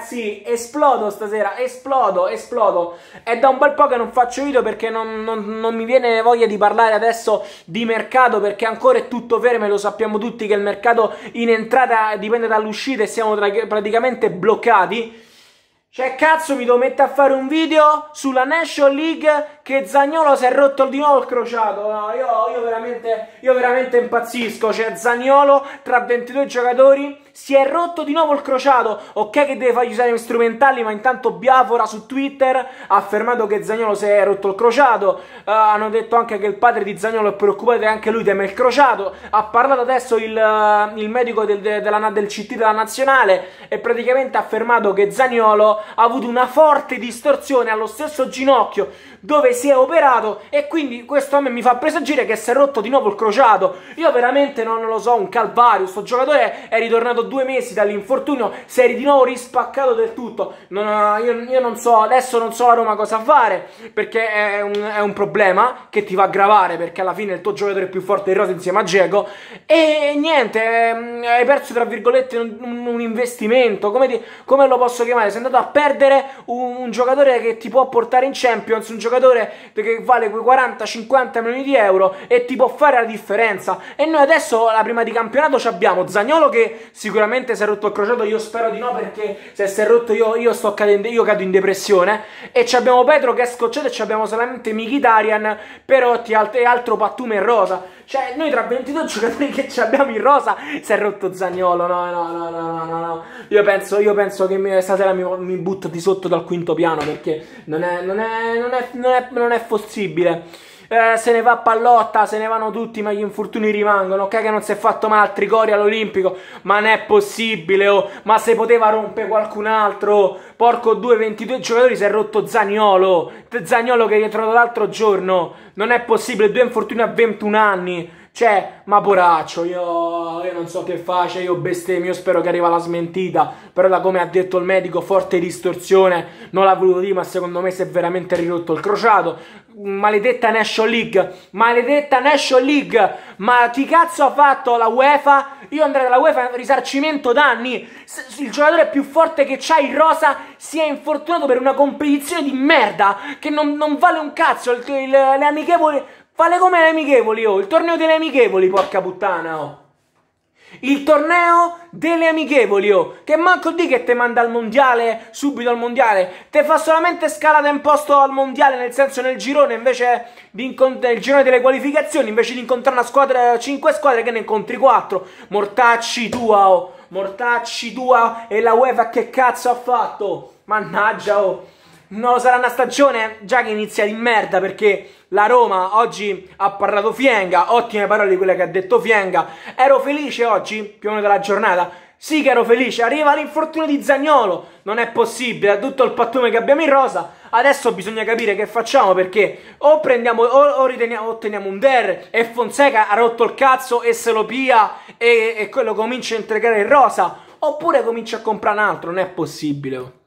Ragazzi, esplodo stasera, esplodo, esplodo. È da un bel po' che non faccio video perché non, non, non, mi viene voglia di parlare adesso di mercato perché ancora è tutto fermo e lo sappiamo tutti che il mercato in entrata dipende dall'uscita e siamo praticamente bloccati. Cioè, cazzo, mi devo mettere a fare un video sulla National League che Zagnolo si è rotto di nuovo il crociato. No, io, io, veramente, io veramente impazzisco. Cioè, Zagnolo tra 22 giocatori si è rotto di nuovo il crociato. Ok, che deve fargli usare gli strumentali, ma intanto Biafora su Twitter ha affermato che Zagnolo si è rotto il crociato. Uh, hanno detto anche che il padre di Zagnolo è preoccupato e anche lui teme il crociato. Ha parlato adesso il, uh, il medico del, de, della, del CT della nazionale e praticamente ha affermato che Zagnolo ha avuto una forte distorsione allo stesso ginocchio dove si è operato e quindi questo a me mi fa presagire che si è rotto di nuovo il crociato. Io veramente non lo so, un calvario, sto giocatore è ritornato due mesi dall'infortunio, si è di nuovo rispaccato del tutto. Non, eh, io, io, non so, adesso non so a Roma cosa fare perché è un, è un problema che ti va a gravare perché alla fine il tuo giocatore è più forte di rosa insieme a Geco e niente, ehm, hai perso tra virgolette un, un investimento, come, ti, come, lo posso chiamare? Sei andato a perdere un, un giocatore che ti può portare in Champions, un giocatore giocatore che vale quei 40-50 milioni di euro e ti può fare la differenza. E noi adesso, alla prima di campionato, abbiamo Zagnolo che sicuramente si è rotto il crociato, io spero di no perché se si è rotto io, io, sto cadendo, io cado in depressione. E ci abbiamo Petro che è scocciato e ci abbiamo solamente Mkhitaryan, però e altro pattume in rosa. Cioè, noi tra 22 giocatori che ci abbiamo in rosa si è rotto Zagnolo. No, no, no, no, no, no. Io penso, io penso che mi, stasera mi, mi, butto di sotto dal quinto piano perché non è, non è, non è, non è, non è possibile eh, se ne va a pallotta, se ne vanno tutti, ma gli infortuni rimangono. Ok, che non si è fatto male al Trigoria all'Olimpico, ma non è possibile, oh. Ma se poteva rompere qualcun altro, porco 2, 22 giocatori si è rotto Zagnolo. Zagnolo che è rientrato l'altro giorno. Non è possibile, due infortuni a 21 anni. Cioè, ma poraccio, io, io non so che faccia, cioè, io bestemmio, spero che arriva la smentita. Però da come ha detto il medico, forte distorsione, non l'ha voluto dire, ma secondo me si è veramente ridotto il crociato. Maledetta National League, maledetta National League, ma chi cazzo ha fatto la UEFA? Io andrei dalla UEFA risarcimento danni. il giocatore più forte che c'ha in rosa si è infortunato per una competizione di merda che non, non vale un cazzo. Il, il, le amichevole... Fale come le amichevoli, oh. Il torneo delle amichevoli, porca puttana, oh. Il torneo delle amichevoli, oh. Che manco di che te manda al mondiale, subito al mondiale. Te fa solamente scalata in posto al mondiale, nel senso nel girone, invece di incontrare il girone delle qualificazioni, invece di incontrare una squadra, 5 squadre che ne incontri 4. Mortacci tua, oh. Mortacci tua e la UEFA che cazzo ha fatto? Mannaggia, oh non sarà una stagione già che inizia di merda perché la Roma oggi ha parlato Fienga, ottime parole di quelle che ha detto Fienga. Ero felice oggi, più o meno della giornata. Sì che ero felice, arriva l'infortunio di Zagnolo, non è possibile, ha tutto il pattume che abbiamo in rosa. Adesso bisogna capire che facciamo perché o prendiamo o, o otteniamo un der e Fonseca ha rotto il cazzo e se lo pia e, e quello comincia a integrare in rosa oppure comincia a comprare un altro, non è possibile.